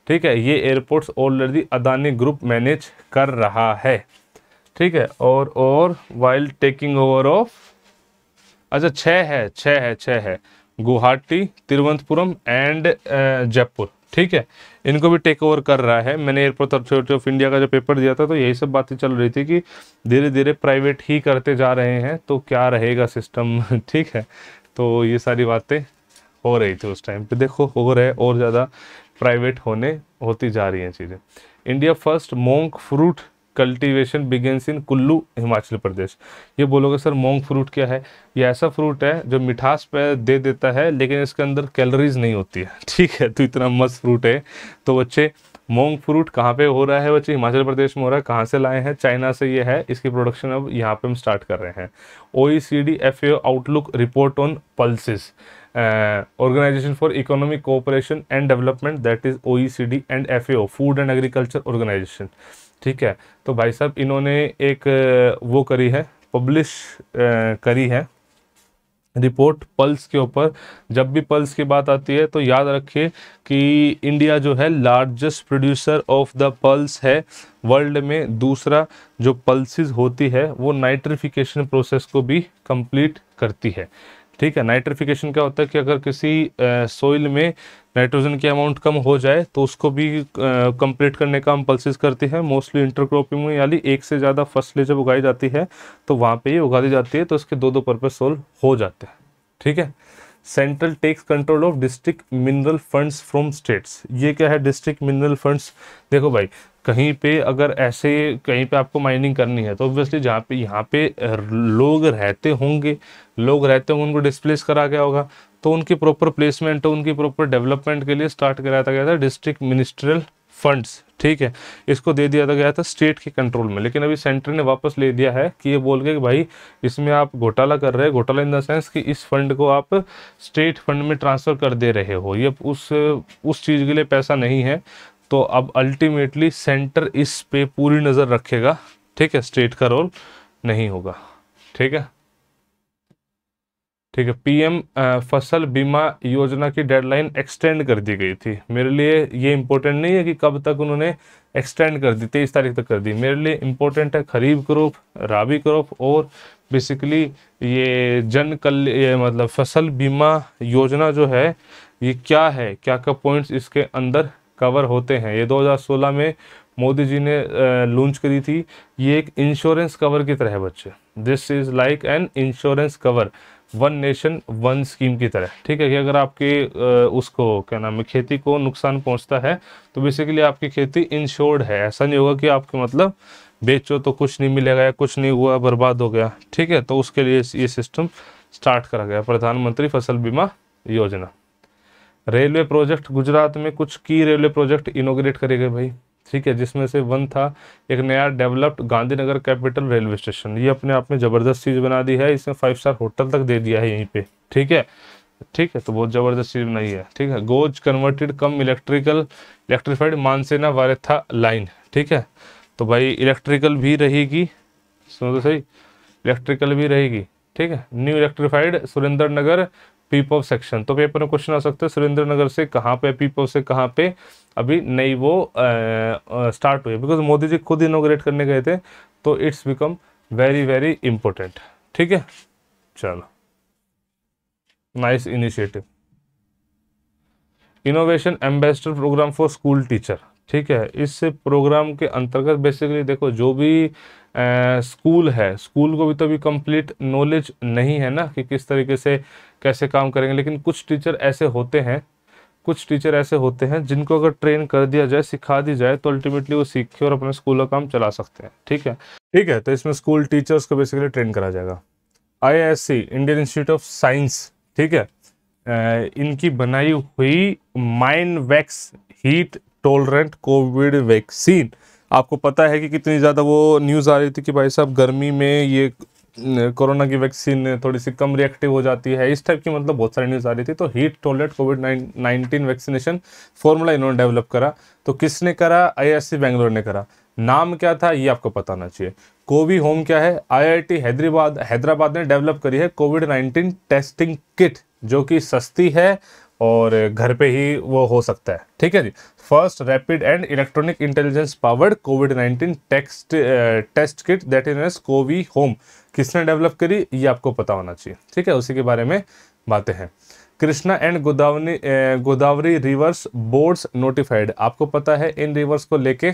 ठीक है ये airports already Adani group manage कर रहा है ठीक है और और वाइल्ड टेकिंग ओवर ऑफ अच्छा छः है छः है छः है गुवाहाटी तिरुवनंतपुरम एंड जयपुर ठीक है इनको भी टेक ओवर कर रहा है मैंने एयरपोर्ट अथॉरिटी ऑफ इंडिया का जो पेपर दिया था तो यही सब बातें चल रही थी कि धीरे धीरे प्राइवेट ही करते जा रहे हैं तो क्या रहेगा सिस्टम ठीक है तो ये सारी बातें हो रही थी उस टाइम पे देखो हो रहे और ज़्यादा प्राइवेट होने होती जा रही हैं चीज़ें India first monk fruit cultivation begins in Kullu Himachal Pradesh ये बोलोगे सर मोंग फ्रूट क्या है ये ऐसा फ्रूट है जो मिठास पे दे देता है लेकिन इसके अंदर कैलोरीज नहीं होती है ठीक है तो इतना मस्त फ्रूट है तो बच्चे मोंग फ्रूट कहाँ पे हो रहा है बच्चे हिमाचल प्रदेश में हो रहा है कहाँ से लाए हैं चाइना से ये है इसकी प्रोडक्शन अब यहाँ पे हम स्टार्ट कर रहे हैं O E C D F A outlook report on pulses organisation for economic cooperation and development that is OECD and FAO food and agriculture organisation ठीक है तो भाई साहब इन्होंने एक uh, वो करी है पब्लिश uh, करी है रिपोर्ट पल्स के ऊपर जब भी पल्स की बात आती है तो याद रखिए कि इंडिया जो है largest producer of the pulse है वर्ल्ड में दूसरा जो पल्सिस होती है वो नाइट्रिफिकेशन प्रोसेस को भी कंप्लीट करती है ठीक है नाइट्रिफिकेशन क्या होता है कि अगर किसी सोइल में नाइट्रोजन की अमाउंट कम हो जाए तो उसको भी कंप्लीट करने का हम पल्सिस करते हैं मोस्टली इंटरक्रॉपिंग में यानी एक से ज़्यादा फसलें जब उगाई जाती है तो वहाँ पे ये उगा दी जाती है तो इसके दो दो पर्पज सोल्व हो जाते हैं ठीक है central takes control of district mineral funds from states ये क्या है डिस्ट्रिक्ट मिनरल फंड्स देखो भाई कहीं पे अगर ऐसे कहीं पे आपको माइनिंग करनी है तो ऑब्वियसली जहाँ पे यहाँ पे लोग रहते होंगे लोग रहते होंगे उनको डिस्प्लेस करा गया होगा तो उनकी प्रॉपर प्लेसमेंट उनकी प्रॉपर डेवलपमेंट के लिए स्टार्ट कराया गया था डिस्ट्रिक्ट मिनिस्ट्रियल फंड्स ठीक है इसको दे दिया गया था स्टेट के कंट्रोल में लेकिन अभी सेंटर ने वापस ले दिया है कि ये बोल के कि भाई इसमें आप घोटाला कर रहे हैं घोटाला इन द सेंस कि इस फंड को आप स्टेट फंड में ट्रांसफ़र कर दे रहे हो ये उस उस चीज़ के लिए पैसा नहीं है तो अब अल्टीमेटली सेंटर इस पे पूरी नज़र रखेगा ठीक है स्टेट का रोल नहीं होगा ठीक है ठीक है पीएम फसल बीमा योजना की डेडलाइन एक्सटेंड कर दी गई थी मेरे लिए ये इंपॉर्टेंट नहीं है कि कब तक उन्होंने एक्सटेंड कर दी तेईस तारीख तक कर दी मेरे लिए इम्पोर्टेंट है खरीफ क्रॉप राबी क्रॉप और बेसिकली ये जन कल ये मतलब फसल बीमा योजना जो है ये क्या है क्या क्या पॉइंट्स इसके अंदर कवर होते हैं ये 2016 में मोदी जी ने लॉन्च करी थी ये एक इंश्योरेंस कवर की तरह है बच्चे this is like an insurance cover one nation one scheme की तरह ठीक है कि अगर आपके उसको क्या नाम है खेती को नुकसान पहुंचता है तो बेसिकली आपकी खेती इंश्योर्ड है ऐसा नहीं होगा कि आपके मतलब बेचो तो कुछ नहीं मिलेगा या कुछ नहीं हुआ बर्बाद हो गया ठीक है तो उसके लिए ये सिस्टम स्टार्ट करा गया प्रधानमंत्री फसल बीमा योजना रेलवे प्रोजेक्ट गुजरात में कुछ की रेलवे प्रोजेक्ट इनोग्रेट करे गए भाई ठीक है जिसमें से वन था एक नया developed Gandhinagar capital railway station ये अपने आप में ज़बरदस्त चीज़ बना दी है इसमें फाइव स्टार होटल तक दे दिया है यहीं पे ठीक है ठीक है तो बहुत ज़बरदस्त चीज़ बनाई है ठीक है goes converted cum electrical electrified Mahesana Varetha line ठीक है तो भाई इलेक्ट्रिकल भी रहेगी सुनो तो सही इलेक्ट्रिकल भी रहेगी ठीक है new electrified Surendranagar Pipavav section तो पेपर में क्वेश्चन आ सकते सुरेंद्र नगर से कहाँ पे पीपो से कहाँ पे अभी नई वो स्टार्ट हुई बिकॉज मोदी जी खुद इनोग्रेट करने गए थे तो it's become very very important ठीक है चलो nice initiative innovation ambassador programme for school teacher ठीक है इस प्रोग्राम के अंतर्गत बेसिकली देखो जो भी स्कूल है स्कूल को भी तो अभी कंप्लीट नॉलेज नहीं है ना कि किस तरीके से कैसे काम करेंगे लेकिन कुछ टीचर ऐसे होते हैं कुछ टीचर ऐसे होते हैं जिनको अगर ट्रेन कर दिया जाए सिखा दी जाए तो अल्टीमेटली वो सीख के और अपने स्कूल का काम चला सकते हैं ठीक है ठीक है तो इसमें स्कूल टीचर्स को बेसिकली ट्रेन करा जाएगा I Indian institute of science ठीक है इनकी बनाई हुई Mynvax heat tolerant covid vaccine आपको पता है कि कितनी ज़्यादा वो न्यूज़ आ रही थी कि भाई साहब गर्मी में ये कोरोना की वैक्सीन थोड़ी सी कम रिएक्टिव हो जाती है इस टाइप की मतलब बहुत सारी न्यूज़ आ रही थी तो heat tolerate covid nineteen vaccination formula इन्होंने डेवलप करा तो किसने करा आई बेंगलोर ने करा नाम क्या था ये आपको पता होना चाहिए कोवी होम क्या है आईआईटी हैदराबाद हैदराबाद ने डेवलप करी है कोविड नाइन्टीन टेस्टिंग किट जो कि सस्ती है और घर पे ही वो हो सकता है ठीक है जी first rapid and electronic intelligence powered covid nineteen text test kit that in S Covi home किसने डेवलप करी ये आपको पता होना चाहिए ठीक है उसी के बारे में बातें हैं Krishna and Godavari uh, Godavari rivers boards notified आपको पता है इन रिवर्स को लेके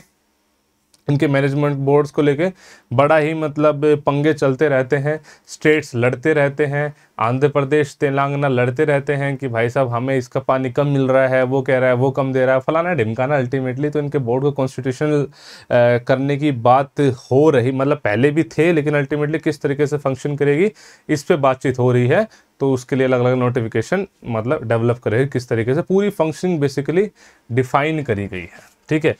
इनके मैनेजमेंट बोर्ड्स को लेके बड़ा ही मतलब पंगे चलते रहते हैं स्टेट्स लड़ते रहते हैं आंध्र प्रदेश तेलंगाना लड़ते रहते हैं कि भाई साहब हमें इसका पानी कम मिल रहा है वो कह रहा है वो कम दे रहा है फलाना ढिमकाना अल्टीमेटली तो इनके बोर्ड को कॉन्स्टिट्यूशनल करने की बात हो रही मतलब पहले भी थे लेकिन अल्टीमेटली किस तरीके से फंक्शन करेगी इस पर बातचीत हो रही है तो उसके लिए अलग अलग नोटिफिकेशन मतलब डेवलप करेगी किस तरीके से पूरी फंक्शनिंग बेसिकली डिफाइन करी गई है ठीक है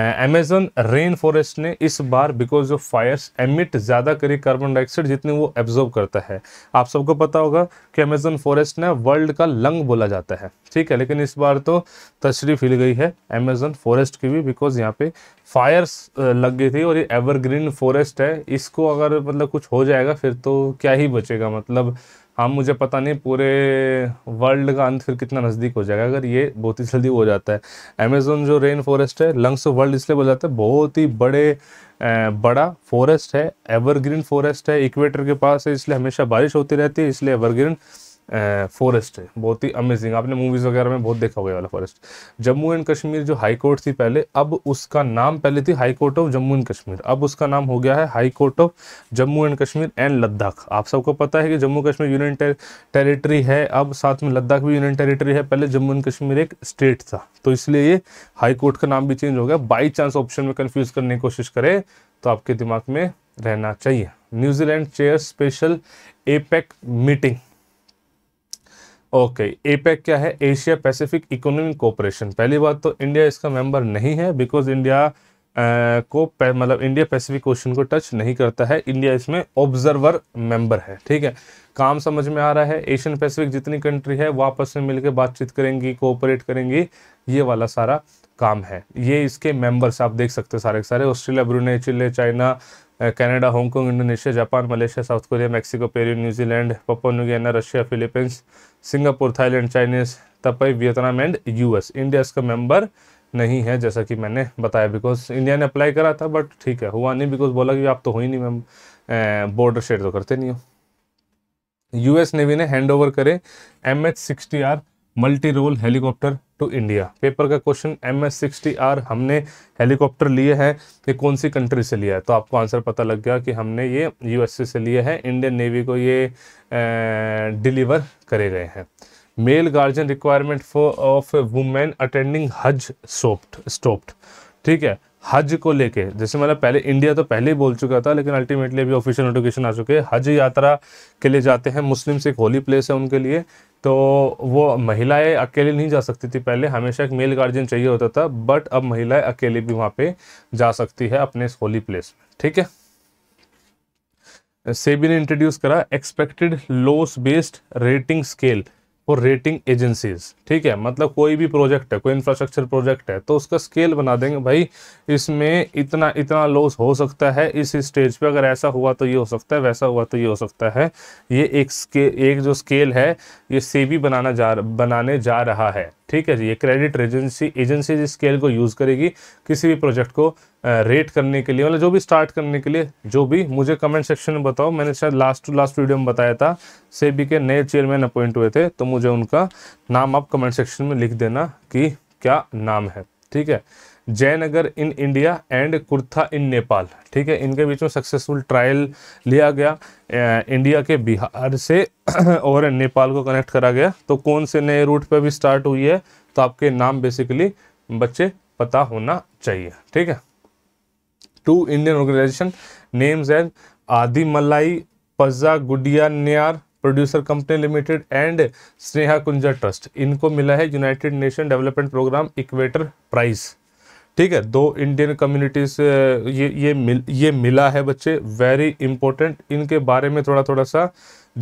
अमेजन रेन फॉरेस्ट ने इस बार बिकॉज ऑफ फायर्स एमिट ज़्यादा करी कार्बन डाइऑक्साइड जितनी वो एब्जॉर्व करता है आप सबको पता होगा कि अमेजन फॉरेस्ट ने वर्ल्ड का लंग बोला जाता है ठीक है लेकिन इस बार तो तशरीफ हिल गई है अमेजन फॉरेस्ट की भी बिकॉज यहाँ पे फायर्स लग गई थी और ये एवरग्रीन फॉरेस्ट है इसको अगर मतलब कुछ हो जाएगा फिर तो क्या ही बचेगा मतलब हाँ मुझे पता नहीं पूरे वर्ल्ड का अंत फिर कितना नज़दीक हो जाएगा अगर ये बहुत ही जल्दी हो जाता है अमेजोन जो रेन फॉरेस्ट है लंग्स ऑफ वर्ल्ड इसलिए बोल जाता है बहुत ही बड़े बड़ा फॉरेस्ट है एवरग्रीन फॉरेस्ट है इक्वेटर के पास है इसलिए हमेशा बारिश होती रहती है इसलिए एवरग्रीन फॉरेस्ट है बहुत ही अमेजिंग आपने मूवीज़ वगैरह में बहुत देखा हुआ वाला फॉरेस्ट जम्मू एंड कश्मीर जो हाई कोर्ट थी पहले अब उसका नाम पहले थी high court of Jammu and Kashmir अब उसका नाम हो गया है high court of Jammu and Kashmir and Ladakh आप सबको पता है कि जम्मू कश्मीर यूनियन टेरिटरी है अब साथ में लद्दाख भी यूनियन टेरिटरी है पहले जम्मू एंड कश्मीर एक स्टेट था तो इसलिए ये हाई कोर्ट का नाम भी चेंज हो गया बाई चांस ऑप्शन में कन्फ्यूज करने की कोशिश करें तो आपके दिमाग में रहना चाहिए New Zealand chair special APEC meeting okay APEC e क्या है एशिया पैसिफिक इकोनॉमिक कोऑपरेशन पहली बात तो इंडिया इसका मेंबर नहीं है बिकॉज इंडिया आ, को मतलब इंडिया पैसिफिक ओशन को टच नहीं करता है इंडिया इसमें ऑब्जर्वर मेंबर है ठीक है काम समझ में आ रहा है एशियन पैसिफिक जितनी कंट्री है वो आपस में मिलकर बातचीत करेंगी कोऑपरेट करेंगी ये वाला सारा काम है ये इसके मेंबर्स आप देख सकते हैं सारे के सारे Australia Brunei Chile China Canada Hong Kong Indonesia Japan Malaysia South Korea Mexico Peru New Zealand Papua New Guinea Russia Philippines Singapore Thailand Chinese Taipei Vietnam and US India इसका मेंबर नहीं है जैसा कि मैंने बताया बिकॉज इंडिया ने अप्लाई करा था बट ठीक है हुआ नहीं बिकॉज बोला कि आप तो हो ही नहीं मैम बॉर्डर शेयर तो करते नहीं हो यूएस नेवी ने हैंड ओवर करे M H sixty R multi role helicopter to India paper का question M S sixty R हमने हेलीकॉप्टर लिए है ये कौन सी कंट्री से लिया है तो आपको आंसर पता लग गया कि हमने ये यूएसए से लिए है इंडियन नेवी को ये डिलीवर करे गए हैं male guardian requirement for of women attending Haj सोप्ट स्टोप्ड ठीक है हज को लेके जैसे मतलब पहले इंडिया तो पहले ही बोल चुका था लेकिन अल्टीमेटली अभी ऑफिशियल नोटिफिकेशन आ चुके हैं हज यात्रा के लिए जाते हैं मुस्लिम्स एक होली प्लेस है उनके लिए तो वो महिलाएं अकेले नहीं जा सकती थी पहले हमेशा एक मेल गार्जियन चाहिए होता था बट अब महिलाएं अकेले भी वहाँ पे जा सकती है अपने इस होली प्लेस में ठीक है सेबी ने इंट्रोड्यूस करा expected loss based rating scale for rating agencies ठीक है मतलब कोई भी प्रोजेक्ट है कोई इंफ्रास्ट्रक्चर प्रोजेक्ट है तो उसका स्केल बना देंगे भाई इसमें इतना इतना लॉस हो सकता है इस स्टेज पे अगर ऐसा हुआ तो ये हो सकता है वैसा हुआ तो ये हो सकता है ये एक स्केल एक जो स्केल है ये सेबी बनाना जा बनाने जा रहा है ठीक है जी ये क्रेडिट एजेंसी एजेंसी इस स्केल को यूज़ करेगी किसी भी प्रोजेक्ट को रेट करने के लिए मतलब जो भी स्टार्ट करने के लिए जो भी मुझे कमेंट सेक्शन में बताओ मैंने शायद लास्ट टू लास्ट वीडियो में बताया था सेबी के नए चेयरमैन अपॉइंट हुए थे तो मुझे उनका नाम आप कमेंट सेक्शन में लिख देना कि क्या नाम है ठीक है Jayanagar in India and Kurtha in Nepal ठीक है इनके बीच में सक्सेसफुल ट्रायल लिया गया इंडिया के बिहार से और नेपाल को कनेक्ट करा गया तो कौन से नए रूट पर भी स्टार्ट हुई है तो आपके नाम बेसिकली बच्चे पता होना चाहिए ठीक है to Indian organisation names as Adi Malai Pazhangudiyinar producer company limited and Sneha Kunja trust इनको मिला है united nation development programme equator prize ठीक है दो इंडियन कम्युनिटी से ये ये मिल ये मिला है बच्चे वेरी इंपॉर्टेंट इनके बारे में थोड़ा थोड़ा सा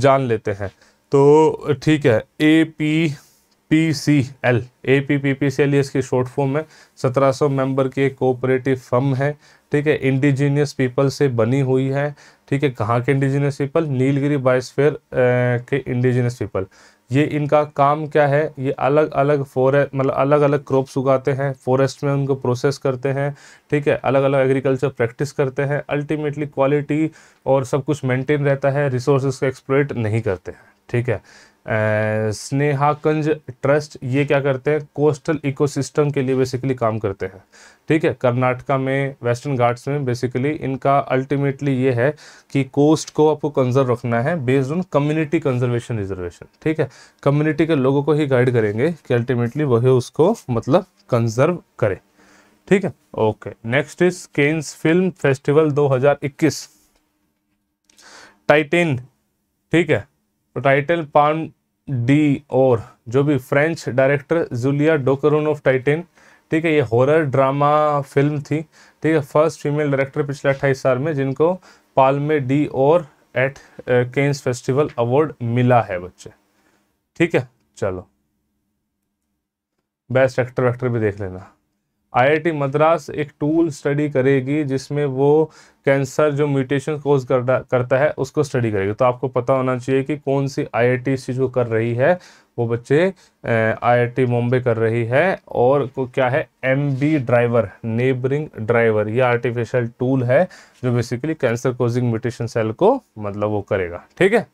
जान लेते हैं तो ठीक है A P P C L A P P P C L इसकी शॉर्ट फॉर्म है 1700 मेंबर की एक कोऑपरेटिव फर्म है ठीक है इंडिजीनियस पीपल से बनी हुई है ठीक है कहाँ के इंडिजीनियस पीपल नीलगिरी बायोस्फेयर के इंडिजीनियस पीपल ये इनका काम क्या है ये अलग अलग फॉरेस्ट मतलब अलग अलग क्रॉप्स उगाते हैं फॉरेस्ट में उनको प्रोसेस करते हैं ठीक है अलग अलग एग्रीकल्चर प्रैक्टिस करते हैं अल्टीमेटली क्वालिटी और सब कुछ मेंटेन रहता है रिसोर्सेज को एक्सप्लोइट नहीं करते हैं ठीक है स्नेहाकंज ट्रस्ट ये क्या करते हैं कोस्टल इकोसिस्टम के लिए बेसिकली काम करते हैं ठीक है कर्नाटका में वेस्टर्न घाट्स में बेसिकली इनका अल्टीमेटली ये है कि कोस्ट को आपको कंजर्व रखना है based on community conservation reservation ठीक है कम्युनिटी के लोगों को ही गाइड करेंगे कि अल्टीमेटली वही उसको मतलब कंजर्व करें ठीक है okay next is Cannes film festival दो टाइटेन ठीक है टाइटल तो पाम डी और जो भी French director Julia Ducournau of Titane ठीक है ये हॉरर ड्रामा फिल्म थी ठीक है फर्स्ट फीमेल डायरेक्टर पिछले अट्ठाईस साल में जिनको Palme d'Or at Cannes festival award मिला है बच्चे ठीक है चलो बेस्ट एक्टर वैक्टर भी देख लेना आईआईटी मद्रास एक टूल स्टडी करेगी जिसमें वो कैंसर जो म्यूटेशन कोज करता है उसको स्टडी करेगी तो आपको पता होना चाहिए कि कौन सी आईआईटी आई चीज़ को कर रही है वो बच्चे आईआईटी मुंबई कर रही है और को क्या है M B driver neighbouring driver ये आर्टिफिशियल टूल है जो basically cancer causing mutation cell को मतलब वो करेगा ठीक है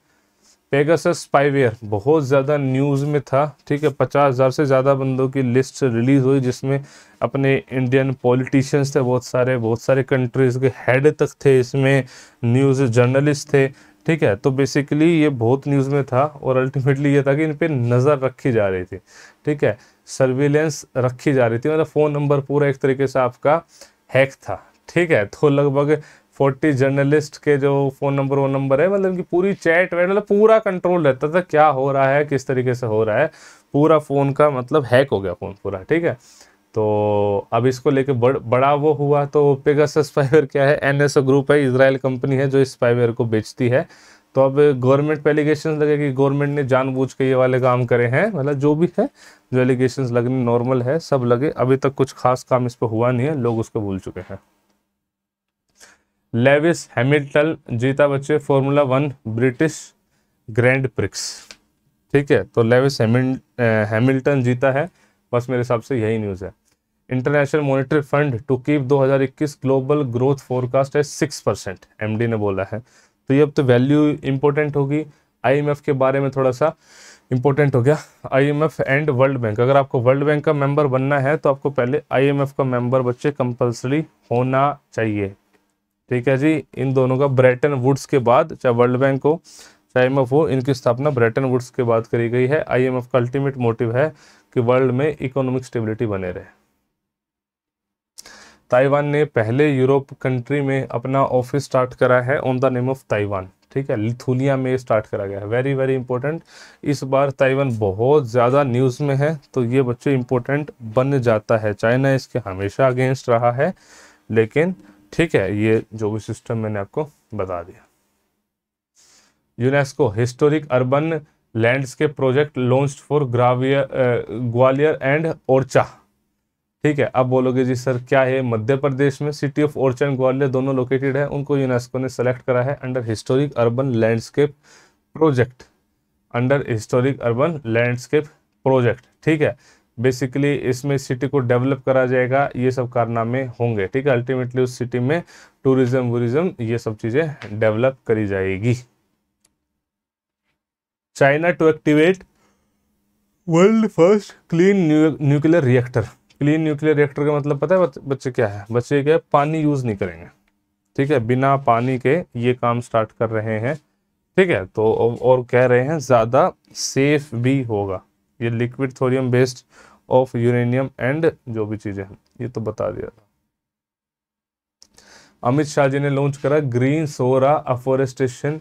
पेगासस स्पाइवेयर बहुत ज़्यादा न्यूज़ में था ठीक है पचास हज़ार से ज़्यादा बंदों की लिस्ट रिलीज़ हुई जिसमें अपने इंडियन पॉलिटिशियंस थे बहुत सारे बहुत सारे कंट्रीज़ के हेड तक थे इसमें न्यूज़ जर्नलिस्ट थे ठीक है तो बेसिकली ये बहुत न्यूज़ में था और अल्टीमेटली ये था कि इन पर नज़र रखी जा रही थी ठीक है सर्विलेंस रखी जा रही थी मतलब फ़ोन नंबर पूरा एक तरीके से आपका हैक था ठीक है तो लगभग फोर्टी जर्नलिस्ट के जो फ़ोन नंबर वो नंबर है मतलब इनकी पूरी चैट वैट मतलब पूरा कंट्रोल रहता था क्या हो रहा है किस तरीके से हो रहा है पूरा फ़ोन का मतलब हैक हो गया फ़ोन पूरा ठीक है तो अब इसको लेके बड़, बड़ा वो हुआ तो पेगस स्पाइवेयर क्या है एन ग्रुप है इसराइल कंपनी है जो स्पाइवेयर को बेचती है तो अब गवर्नमेंट पे एलिगेशन लगे कि गवर्नमेंट ने जानबूझ के ये वाले काम करे हैं मतलब जो भी है जो एलिगेशन लगने नॉर्मल है सब लगे अभी तक कुछ खास काम इस पर हुआ नहीं है लोग उसको भूल चुके हैं लेविस हैमिल्टन जीता बच्चे formula one British grand prix ठीक है तो लेविस हैमिल्टन जीता है बस मेरे हिसाब से यही न्यूज़ है international monetary fund to keep 2021 global growth forecast है सिक्स परसेंट एम ने बोला है तो ये अब तो वैल्यू इंपॉर्टेंट होगी आईएमएफ के बारे में थोड़ा सा इंपॉर्टेंट हो गया आईएमएफ एंड वर्ल्ड बैंक अगर आपको वर्ल्ड बैंक का मेंबर बनना है तो आपको पहले आईएमएफ का मेंबर बच्चे कंपलसरी होना चाहिए ठीक है जी इन दोनों का ब्रेटन वुड्स के बाद चाहे वर्ल्ड बैंक हो चाहे एम हो इनकी स्थापना ब्रेटन वुड्स के बाद करी गई है आई का अल्टीमेट मोटिव है कि वर्ल्ड में इकोनॉमिक स्टेबिलिटी बने रहे ताइवान ने पहले यूरोप कंट्री में अपना ऑफिस स्टार्ट करा है on the name of Taiwan ठीक है लिथुनिया में स्टार्ट करा गया है वेरी वेरी इंपॉर्टेंट इस बार ताइवान बहुत ज़्यादा न्यूज़ में है तो ये बच्चे इंपॉर्टेंट बन जाता है चाइना इसके हमेशा अगेंस्ट रहा है लेकिन ठीक है ये जो भी सिस्टम मैंने आपको बता दिया UNESCO historic urban landscape project launch for ग्रावियर ग्वालियर एंड ओरचा ठीक है अब बोलोगे जी सर क्या है मध्य प्रदेश में city of Orchha and Gwalior दोनों लोकेटेड है उनको यूनेस्को ने सेलेक्ट करा है under historic urban landscape project under historic urban landscape project ठीक है बेसिकली इसमें सिटी को डेवलप करा जाएगा ये सब कारनामे होंगे ठीक है अल्टीमेटली उस सिटी में टूरिज्म वूरिज्म ये सब चीज़ें डेवलप करी जाएगी China to activate world first clean nuclear reactor clean nuclear reactor का मतलब पता है बच्चे क्या है बच्चे क्या है पानी यूज़ नहीं करेंगे ठीक है बिना पानी के ये काम स्टार्ट कर रहे हैं ठीक है तो और कह रहे हैं ज़्यादा सेफ भी होगा ये liquid thorium based of uranium and जो भी चीज़ें हैं ये तो बता दिया था अमित शाह जी ने लॉन्च करा green Sohra afforestation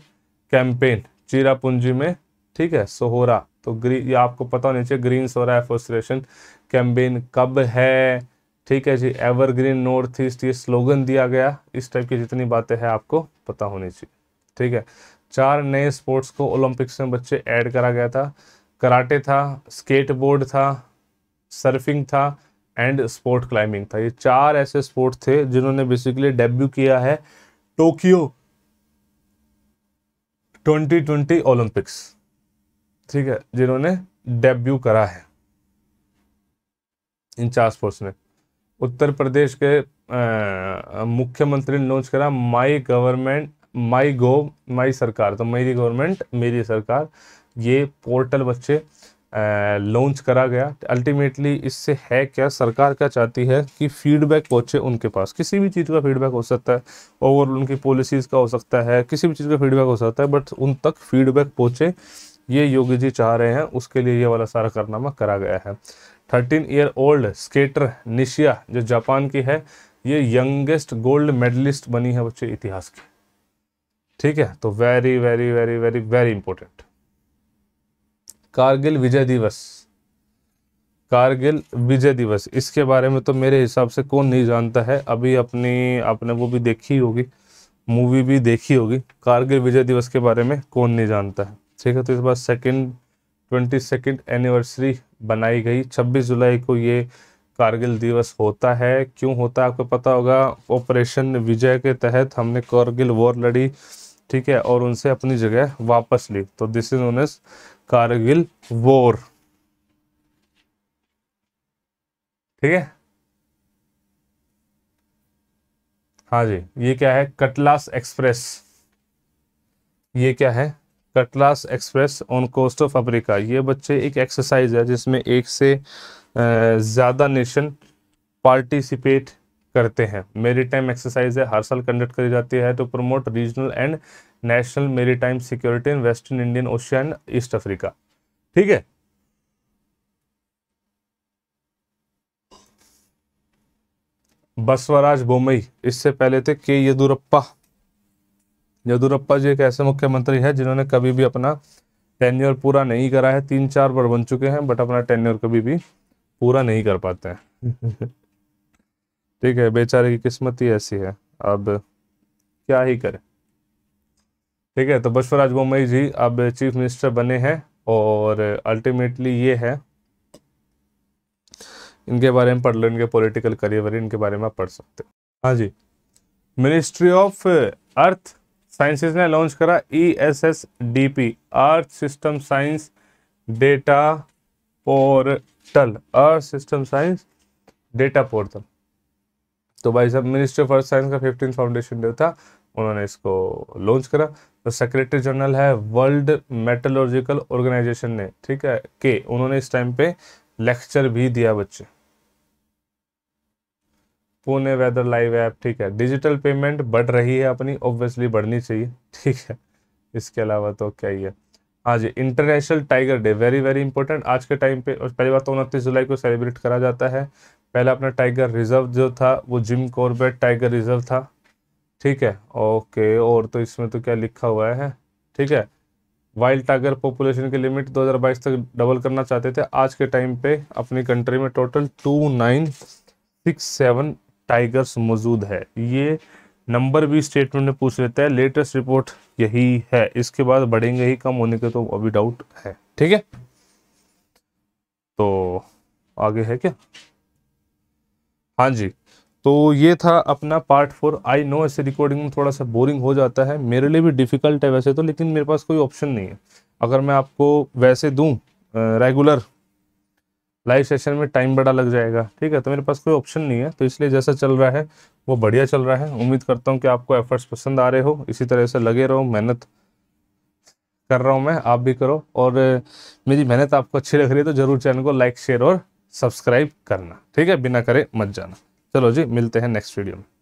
campaign Cherrapunji में ठीक है सोहोरा तो ग्रीन ये आपको पता होना चाहिए ग्रीन सोरा एफोरेस्टेशन कैंपेन कब है ठीक है जी एवरग्रीन नॉर्थ ईस्ट ये स्लोगन दिया गया इस टाइप की जितनी बातें हैं आपको पता होनी चाहिए ठीक है चार नए स्पोर्ट्स को ओलंपिक्स में बच्चे ऐड करा गया था कराटे था स्केटबोर्ड था सर्फिंग था एंड स्पोर्ट क्लाइंबिंग था ये चार ऐसे स्पोर्ट थे जिन्होंने बेसिकली डेब्यू किया है टोक्यो 2020 ओलंपिक्स ठीक है जिन्होंने डेब्यू करा है इन चार स्पोर्ट्स ने उत्तर प्रदेश के मुख्यमंत्री ने लॉन्च करा माई गवर्नमेंट माई गो माई सरकार तो मेरी गवर्नमेंट मेरी सरकार ये पोर्टल बच्चे लॉन्च करा गया अल्टीमेटली इससे है क्या सरकार क्या चाहती है कि फीडबैक पहुंचे उनके पास किसी भी चीज़ का फीडबैक हो सकता है ओवरऑल उनकी पॉलिसीज़ का हो सकता है किसी भी चीज़ का फीडबैक हो सकता है बट उन तक फीडबैक पहुंचे ये योगी जी चाह रहे हैं उसके लिए ये वाला सारा कारनामा करा गया है thirteen year old skater Nishiya जो जापान की है ये यंगेस्ट गोल्ड मेडलिस्ट बनी है बच्चे इतिहास की ठीक है तो very very very very very important Kargil Vijay Diwas Kargil Vijay दिवस इसके बारे में तो मेरे हिसाब से कौन नहीं जानता है अभी अपनी आपने वो भी देखी होगी मूवी भी देखी होगी कारगिल विजय दिवस के बारे में कौन नहीं जानता है ठीक है तो इस बार सेकेंड ट्वेंटी सेकेंड एनिवर्सरी बनाई गई छब्बीस जुलाई को ये कारगिल दिवस होता है क्यों होता है आपको पता होगा ऑपरेशन विजय के तहत हमने कारगिल वॉर लड़ी ठीक है और उनसे अपनी जगह वापस ली तो this is known as Kargil war ठीक है हाँ जी ये क्या है कटलास एक्सप्रेस ये क्या है Cutlass express on coast of Africa ये बच्चे एक एक्सरसाइज है जिसमें एक से ज़्यादा नेशन पार्टिसिपेट करते हैं मेरी टाइम एक्सरसाइज है हर साल कंडक्ट करी जाती है तो promote regional and national maritime security in western Indian ocean and east Africa ठीक है बसवराज बोमई इससे पहले थे के येदुरप्पा येदुरप्पा जी एक ऐसे मुख्यमंत्री हैं जिन्होंने कभी भी अपना टेन्योर पूरा नहीं करा है तीन चार बार बन चुके हैं बट अपना टेन्योर कभी भी पूरा नहीं कर पाते हैं ठीक है बेचारे की किस्मत ही ऐसी है अब क्या ही करें ठीक है तो बसवराज बोमई जी अब चीफ मिनिस्टर बने हैं और अल्टीमेटली ये है इनके बारे में पढ़ लो इनके पॉलिटिकल करियर इनके बारे में आप पढ़ सकते हो हाँ जी मिनिस्ट्री ऑफ अर्थ साइंसेज ने लॉन्च करा E S S D P earth system science data portal earth system science data portal तो भाई साहब मिनिस्ट्री ऑफ अर्थ साइंस का फिफ्टीन फाउंडेशन डे था उन्होंने इसको लॉन्च करा तो सेक्रेटरी जनरल है वर्ल्ड मेटोलॉजिकल ऑर्गेनाइजेशन ने ठीक है के उन्होंने इस टाइम पे लेक्चर भी दिया बच्चे पुणे वेदर लाइव ऐप ठीक है डिजिटल पेमेंट बढ़ रही है अपनी ऑब्वियसली बढ़नी चाहिए ठीक है इसके अलावा तो क्या ही है हाँ जी international tiger day very very important आज के टाइम पे और पहली बात तो उनतीस जुलाई को सेलिब्रेट करा जाता है पहला अपना टाइगर रिजर्व जो था वो जिम कॉर्बेट टाइगर रिजर्व था ठीक है ओके और तो इसमें तो क्या लिखा हुआ है ठीक है वाइल्ड टाइगर पॉपुलेशन की लिमिट 2022 तक डबल करना चाहते थे आज के टाइम पे अपनी कंट्री में total two nine six seven tigers मौजूद है ये नंबर भी स्टेटमेंट में पूछ लेता है लेटेस्ट रिपोर्ट यही है इसके बाद बढ़ेंगे ही कम होने के तो अभी डाउट है ठीक है तो आगे है क्या हाँ जी तो ये था अपना पार्ट फोर आई नो ऐसे रिकॉर्डिंग में थोड़ा सा बोरिंग हो जाता है मेरे लिए भी डिफ़िकल्ट है वैसे तो लेकिन मेरे पास कोई ऑप्शन नहीं है अगर मैं आपको वैसे दूँ रेगुलर लाइव सेशन में टाइम बड़ा लग जाएगा ठीक है तो मेरे पास कोई ऑप्शन नहीं है तो इसलिए जैसा चल रहा है वो बढ़िया चल रहा है उम्मीद करता हूँ कि आपको एफर्ट्स पसंद आ रहे हो इसी तरह से लगे रहो मेहनत कर रहा हूँ मैं आप भी करो और मेरी मेहनत आपको अच्छी लग रही है तो ज़रूर चैनल को लाइक शेयर और सब्सक्राइब करना ठीक है बिना करे मत जाना चलो जी मिलते हैं नेक्स्ट वीडियो में